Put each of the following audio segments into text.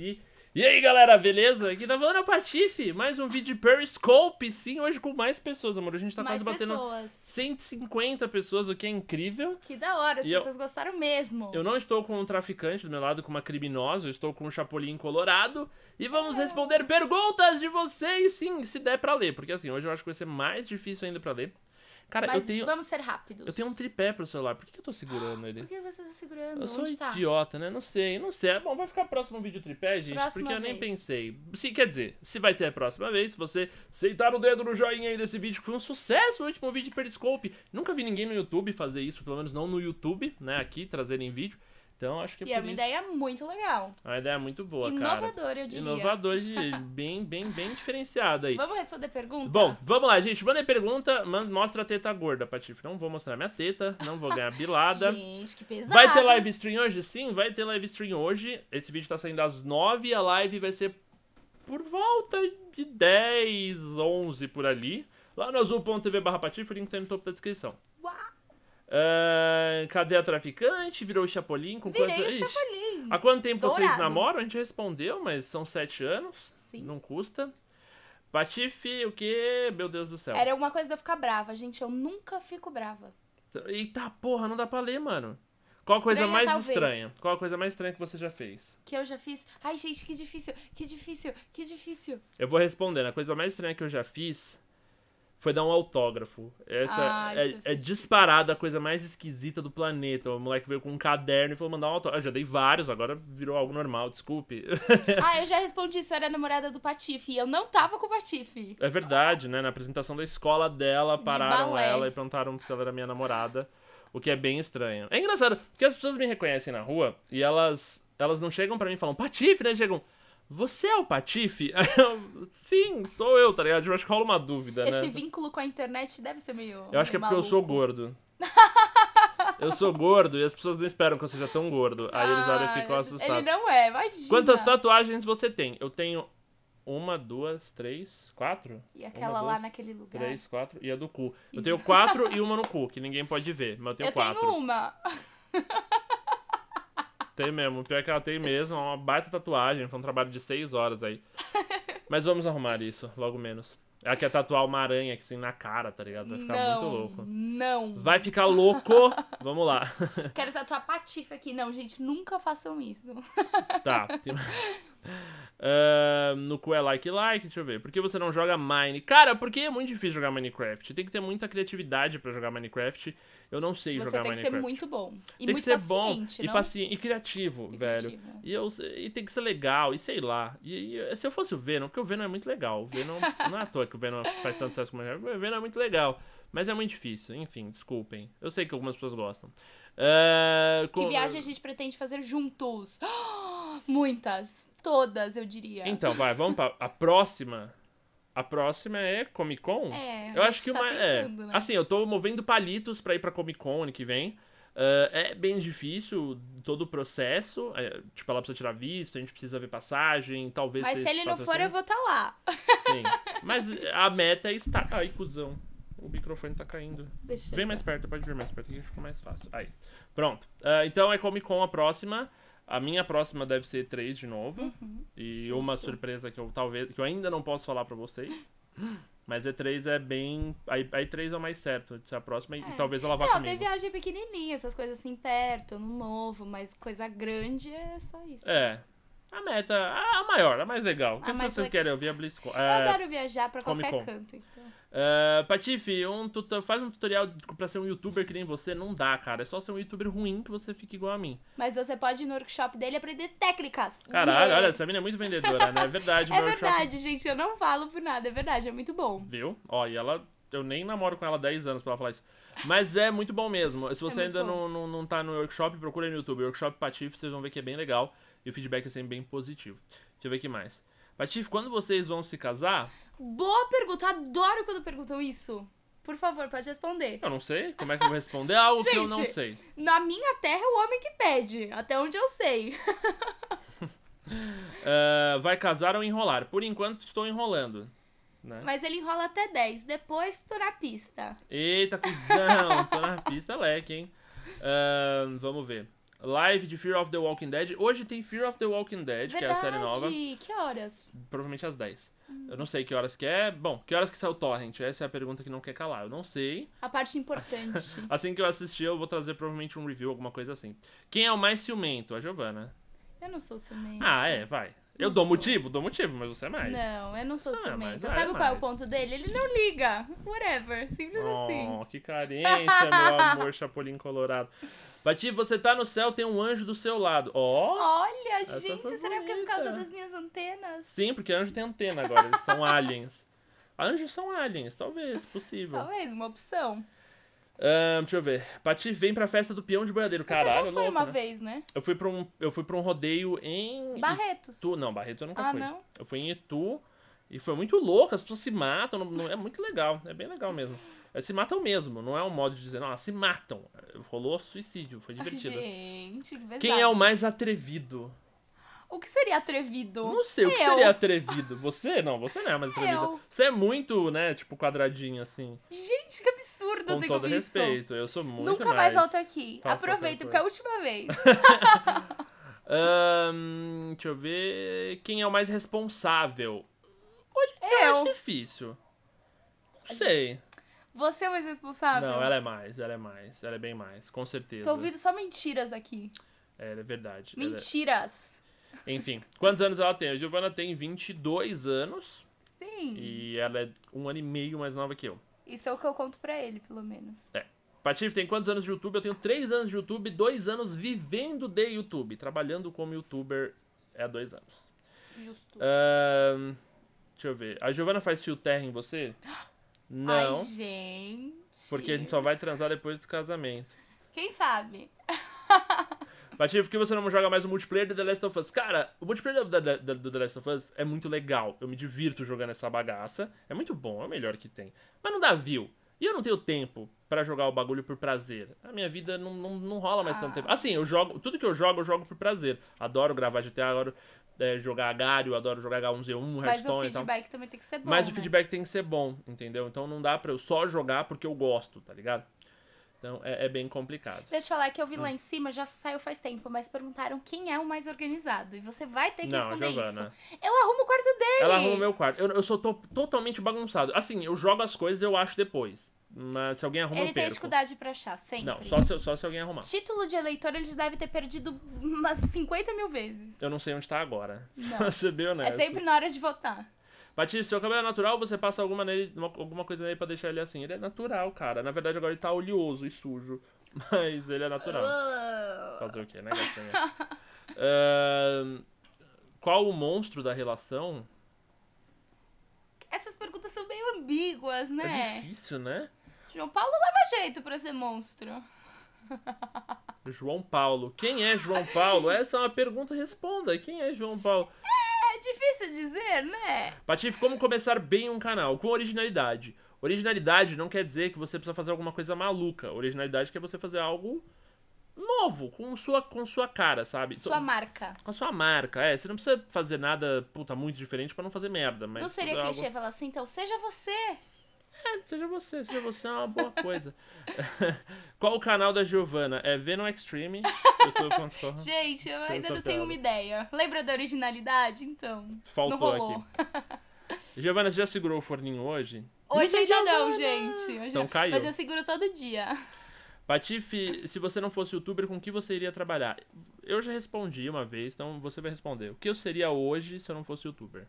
E. E aí galera, beleza? Aqui tá falando é o Patife, mais um vídeo de Periscope, sim, hoje com mais pessoas, amor. A gente tá mais quase batendo pessoas. 150 pessoas, o que é incrível. Que da hora, as e pessoas eu... gostaram mesmo. Eu não estou com um traficante do meu lado, com uma criminosa, eu estou com um chapolim colorado. E vamos é. responder perguntas de vocês, sim, se der pra ler, porque assim, hoje eu acho que vai ser mais difícil ainda pra ler. Cara, Mas eu tenho. Vamos ser rápidos. Eu tenho um tripé pro celular. Por que, que eu tô segurando ele? Por que você tá segurando? Eu sou Onde tá? idiota, tá? né? Não sei, não sei. É bom, vai ficar próximo vídeo tripé, gente, próxima porque eu vez. nem pensei. Se, quer dizer, se vai ter a próxima vez, se você sentar o dedo no joinha aí desse vídeo, que foi um sucesso o último vídeo de Periscope. Nunca vi ninguém no YouTube fazer isso, pelo menos não no YouTube, né? Aqui, trazerem vídeo. Então acho que é e é por é uma isso. ideia muito legal. É uma ideia muito boa, Inovador, cara. eu diria. Inovador, de, bem, bem, bem diferenciado aí. Vamos responder pergunta? Bom, vamos lá, gente. Mandem pergunta, manda, mostra a teta gorda, Patife. Não vou mostrar minha teta, não vou ganhar bilada. gente, que pesado. Vai ter live stream hoje? Sim, vai ter live stream hoje. Esse vídeo tá saindo às nove e a live vai ser por volta de dez, onze por ali. Lá no azul.tv barra Patife, o link tá no topo da descrição. Uh, cadê a traficante? Virou o Chapolin? Com Virei quanto... o Ixi, Chapolin. Há quanto tempo Dourado. vocês namoram? A gente respondeu, mas são sete anos. Sim. Não custa. Patife, o que? Meu Deus do céu. Era alguma coisa de eu ficar brava, gente. Eu nunca fico brava. Eita porra, não dá pra ler, mano. Qual a coisa mais talvez. estranha? Qual a coisa mais estranha que você já fez? Que eu já fiz? Ai, gente, que difícil, que difícil, que difícil. Eu vou responder. A coisa mais estranha que eu já fiz foi dar um autógrafo. Essa ah, é, é, disparada a coisa mais esquisita do planeta. O moleque veio com um caderno e falou mandar um autógrafo. Eu já dei vários, agora virou algo normal, desculpe. ah, eu já respondi isso, era namorada do Patife. E eu não tava com o Patife. É verdade, né? Na apresentação da escola dela, pararam De ela e perguntaram se ela era minha namorada. O que é bem estranho. É engraçado, porque as pessoas me reconhecem na rua e elas, elas não chegam para mim e falam, Patife, né? Chegam. Você é o Patife? Sim, sou eu, tá ligado? Eu acho que rola uma dúvida, Esse né? Esse vínculo com a internet deve ser meio. Eu acho que é porque maluco. eu sou gordo. eu sou gordo e as pessoas não esperam que eu seja tão gordo. Aí ah, eles olham e ah, ficam assustados. Ele não é, imagina. Quantas tatuagens você tem? Eu tenho uma, duas, três, quatro. E aquela uma, lá duas, naquele lugar. Três, quatro. E a do cu. Eu tenho quatro e uma no cu, que ninguém pode ver, mas eu tenho eu quatro. Eu tenho uma. Tem mesmo. Pior é que ela tem mesmo. É uma baita tatuagem. Foi um trabalho de seis horas aí. Mas vamos arrumar isso, logo menos. Ela é quer tatuar uma aranha assim na cara, tá ligado? Vai ficar não, muito louco. Não. Vai ficar louco? Vamos lá. Quero tatuar patife aqui. Não, gente, nunca façam isso. Tá. Uh, no que é like like, deixa eu ver. Por que você não joga Mine? Cara, porque é muito difícil jogar Minecraft. Tem que ter muita criatividade para jogar Minecraft. Eu não sei você jogar Minecraft. Tem que Minecraft. ser muito bom. E tem muito que ser bom e paciente e criativo, e velho. Criativo. E, eu, e tem que ser legal, e sei lá. E, e, se eu fosse o Venom, porque o Venom é muito legal. O Venom não é à toa que o Venom faz tanto sucesso como Minecraft. O Venom é muito legal. Mas é muito difícil, enfim, desculpem. Eu sei que algumas pessoas gostam. Uh, que com... viagem a gente pretende fazer juntos? Oh! Muitas. Todas, eu diria. Então, vai, vamos pra. A próxima. A próxima é Comic Con? É, eu acho que tá uma. é, né? Assim, eu tô movendo palitos pra ir pra Comic Con ano que vem. Uh, é bem difícil todo o processo. É, tipo, ela precisa tirar visto, a gente precisa ver passagem, talvez. Mas se ele não for, eu vou estar tá lá. Sim. Mas a meta é estar. Ai, cuzão. O microfone tá caindo. Deixa Vem mais perto, pode vir mais perto, que fica mais fácil. Aí. Pronto. Uh, então é Comic Con a próxima. A minha próxima deve ser três de novo. Uhum, e justo. uma surpresa que eu talvez. que eu ainda não posso falar para vocês. Mas E3 é bem. A E3 é o mais certo. ser a próxima é. e talvez ela vá não, comigo. Não, tem viagem pequenininha, essas coisas assim perto, no novo, mas coisa grande é só isso. É, a meta, a maior, a mais legal. O que vocês le... querem ouvir a é BlizzCon? Eu é... adoro viajar pra qualquer canto, então. Uh, Patife, um faz um tutorial pra ser um youtuber que nem você. Não dá, cara. É só ser um youtuber ruim que você fique igual a mim. Mas você pode ir no workshop dele aprender técnicas. Caralho, olha, essa mina é muito vendedora, né? É verdade. é verdade, gente. Eu não falo por nada. É verdade, é muito bom. Viu? Ó, e ela eu nem namoro com ela há 10 anos pra ela falar isso. Mas é muito bom mesmo. Se você é ainda não, não, não tá no workshop, procura no YouTube. Workshop Patife, vocês vão ver que é bem legal. E o feedback é sempre bem positivo. Deixa eu ver o que mais. Patife, quando vocês vão se casar? Boa pergunta, adoro quando perguntam isso. Por favor, pode responder. Eu não sei. Como é que eu vou responder é algo Gente, que eu não sei? Na minha terra é o homem que pede, até onde eu sei. uh, vai casar ou enrolar? Por enquanto estou enrolando. Né? Mas ele enrola até 10, depois tô na pista. Eita, cuzão! tô na pista, leque, hein? Uh, vamos ver live de Fear of the Walking Dead. Hoje tem Fear of the Walking Dead, Verdade. que é a série nova. Que horas? Provavelmente às 10. Hum. Eu não sei que horas que é. Bom, que horas que saiu o Torrent? Essa é a pergunta que não quer calar. Eu não sei. A parte importante. assim que eu assistir, eu vou trazer provavelmente um review, alguma coisa assim. Quem é o mais ciumento? A Giovana. Eu não sou ciumento. Ah, é, vai. Eu dou motivo? Dou motivo, mas você é mais. Não, eu não sou você é ciumenta. É Sabe é qual mais. é o ponto dele? Ele não liga. Whatever. Simples oh, assim. que carência, meu amor Chapolin Colorado. Bati, você tá no céu, tem um anjo do seu lado. Ó. Oh, Olha, gente, será que é por causa das minhas antenas? Sim, porque anjo tem antena agora. Eles são aliens. Anjos são aliens, talvez, possível. Talvez, uma opção. Um, deixa eu ver. Pati vem pra festa do peão de boiadeiro. Caralho, Você já foi louco, uma né? vez, né? Eu fui pra um, eu fui pra um rodeio em. Barretos. Itu... Não, Barretos eu nunca ah, fui. Não? Eu fui em Itu e foi muito louco. As pessoas se matam. Não, não... é muito legal. É bem legal mesmo. se matam mesmo, não é um modo de dizer, não, se matam. Rolou suicídio, foi divertido. Gente, que Quem é o mais atrevido? O que seria atrevido? Não sei, eu. o que seria atrevido? Você? Não, você não é mais atrevida. Eu. Você é muito, né, tipo, quadradinha, assim. Gente, que absurdo, Com todo isso. respeito, eu sou muito Nunca mais, mais volto aqui. Aproveita, porque é a última vez. um, deixa eu ver... Quem é o mais responsável? Hoje eu, eu acho difícil. Não sei. Você é mais responsável? Não, ela é mais, ela é mais. Ela é bem mais, com certeza. Tô ouvindo só mentiras aqui. É, é verdade. É mentiras! Enfim, quantos anos ela tem? A Giovana tem 22 anos. Sim. E ela é um ano e meio mais nova que eu. Isso é o que eu conto pra ele, pelo menos. É. Patife tem quantos anos de YouTube? Eu tenho 3 anos de YouTube, 2 anos vivendo de YouTube. Trabalhando como youtuber há 2 anos. Justo. Uh, deixa eu ver. A Giovana faz fio terra em você? Não. Ai, gente. Porque a gente só vai transar depois do casamento. Quem sabe? Matinho, por que você não joga mais o multiplayer do The Last of Us? Cara, o multiplayer do, do, do The Last of Us é muito legal. Eu me divirto jogando essa bagaça. É muito bom, é o melhor que tem. Mas não dá view. E eu não tenho tempo para jogar o bagulho por prazer. A minha vida não, não, não rola mais ah. tanto tempo. Assim, eu jogo. Tudo que eu jogo, eu jogo por prazer. Adoro gravar GTA, adoro é, jogar Agario, adoro jogar H1Z1, Mas Mas o feedback também tem que ser bom. Mas né? o feedback tem que ser bom, entendeu? Então não dá pra eu só jogar porque eu gosto, tá ligado? Então é, é, bem complicado. Deixa eu falar que eu vi hum. lá em cima, já saiu faz tempo, mas perguntaram quem é o mais organizado. E você vai ter que não, responder Giovana. isso. Eu arrumo o quarto dele. Ela arruma o meu quarto. Eu, eu sou to totalmente bagunçado. Assim, eu jogo as coisas eu acho depois. Mas se alguém arrumar Ele eu tem perco. dificuldade pra achar, sempre. Não, só se, só se alguém arrumar. Título de eleitor ele deve ter perdido umas 50 mil vezes. Eu não sei onde tá agora. Não. Você deu, né? É sempre na hora de votar. Batista, seu cabelo é natural você passa alguma, nele, uma, alguma coisa nele pra deixar ele assim? Ele é natural, cara. Na verdade, agora ele tá oleoso e sujo. Mas ele é natural. Fazer o quê, né, gatinha? uh, qual o monstro da relação? Essas perguntas são meio ambíguas, né? É difícil, né? João Paulo leva jeito pra ser monstro. João Paulo. Quem é João Paulo? Essa é uma pergunta, responda. Quem é João Paulo? difícil dizer, né? Patife, como começar bem um canal? Com originalidade. Originalidade não quer dizer que você precisa fazer alguma coisa maluca. Originalidade quer você fazer algo novo, com sua, com sua cara, sabe? Sua então, marca. Com a sua marca, é. Você não precisa fazer nada, puta, muito diferente para não fazer merda. Mas não seria clichê algo... falar assim, então seja você. É, seja você, seja você é uma boa coisa. Qual o canal da Giovana? É Venom Extreme. Gente, eu ainda não tenho uma ideia. Lembra da originalidade? Então. Faltou não rolou. aqui. Giovana, você já segurou o forninho hoje? Hoje ainda Giovana. não, gente. Hoje então não. caiu. Mas eu seguro todo dia. Patife, se você não fosse youtuber, com que você iria trabalhar? Eu já respondi uma vez, então você vai responder. O que eu seria hoje se eu não fosse youtuber?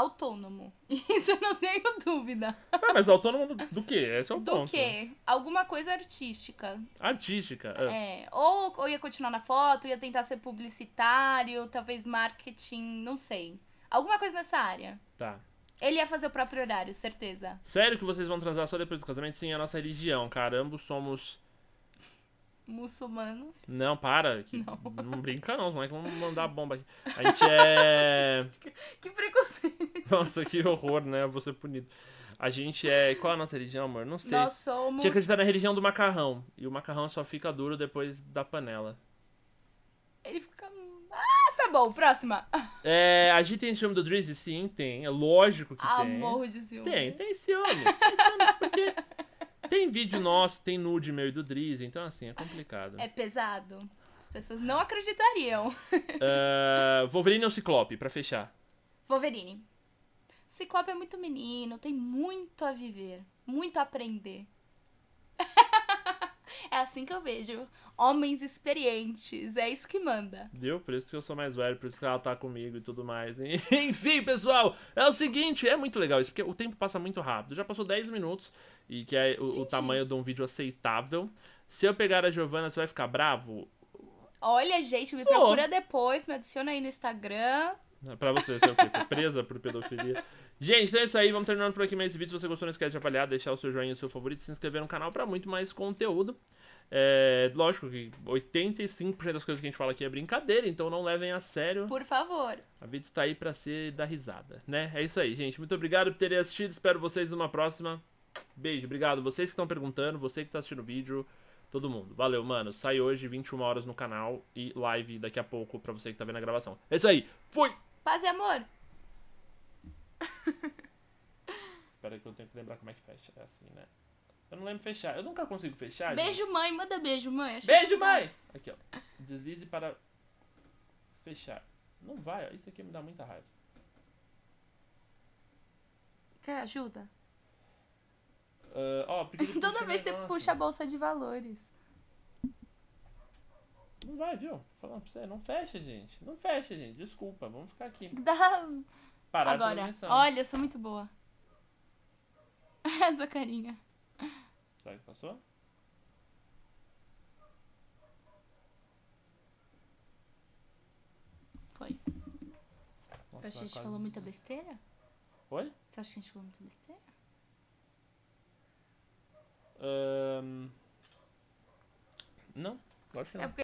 autônomo. Isso eu não tenho dúvida. Ah, mas autônomo do, do quê? Esse é o do ponto. Do quê? Né? Alguma coisa artística. Artística? É. é. Ou, ou ia continuar na foto, ia tentar ser publicitário, talvez marketing, não sei. Alguma coisa nessa área. Tá. Ele ia fazer o próprio horário, certeza. Sério que vocês vão transar só depois do casamento? Sim, é a nossa religião, cara. Ambos somos muçulmanos. Não, para. Que, não. não brinca não, senão que mandar bomba aqui. A gente é... que preconceito. Nossa, que horror, né? Eu vou ser punido. A gente é... Qual é a nossa religião, amor? Não sei. Nós somos... Tinha que acreditar na religião do macarrão. E o macarrão só fica duro depois da panela. Ele fica... Ah, tá bom. Próxima. É... A gente tem ciúme do Drizzy? Sim, tem. É lógico que tem. amor de ciúme. Tem, tem ciúme. Tem ciúme porque... Tem vídeo nosso, tem nude meu e do Driz, então assim, é complicado. É pesado. As pessoas não acreditariam. Uh, Wolverine ou Ciclope, pra fechar? Wolverine. Ciclope é muito menino, tem muito a viver, muito a aprender. É assim que eu vejo. Homens experientes, é isso que manda. Viu? Por isso que eu sou mais velho, por isso que ela tá comigo e tudo mais. Enfim, pessoal, é o seguinte, é muito legal isso, porque o tempo passa muito rápido. Já passou 10 minutos, e que é o, o tamanho de um vídeo aceitável. Se eu pegar a Giovana, você vai ficar bravo? Olha, gente, me Pô. procura depois, me adiciona aí no Instagram. Pra você, ser é o quê? Ser é presa por pedofilia? Gente, então é isso aí. Vamos terminando por aqui mais esse vídeo. Se você gostou, não esquece de avaliar, deixar o seu joinha, o seu favorito, se inscrever no canal pra muito mais conteúdo. É, lógico que 85% das coisas que a gente fala aqui é brincadeira, então não levem a sério. Por favor. A vida está aí para ser da risada, né? É isso aí, gente. Muito obrigado por terem assistido. Espero vocês numa próxima. Beijo, obrigado. Vocês que estão perguntando, você que está assistindo o vídeo, todo mundo. Valeu, mano. Sai hoje, 21 horas no canal e live daqui a pouco para você que está vendo a gravação. É isso aí. Fui! Paz e amor! Espera que eu tenho que lembrar como é que fecha. É assim, né? Eu não lembro fechar. Eu nunca consigo fechar. Beijo, gente. mãe. Manda beijo, mãe. Acho beijo, mãe! Aqui, ó. Deslize para fechar. Não vai, ó. Isso aqui me dá muita raiva. Quer ajuda? Uh, ó, Toda vez você é puxa a bolsa de valores. Não vai, viu? Falando pra você, não fecha, gente. Não fecha, gente. Desculpa, vamos ficar aqui. Dá... Parar Agora, olha, eu sou muito boa. Essa carinha. Será que passou? Foi. Nossa, Você acha que a gente quase... falou muita besteira? Oi? Você acha que a gente falou muita besteira? Um... Não, acho que não. É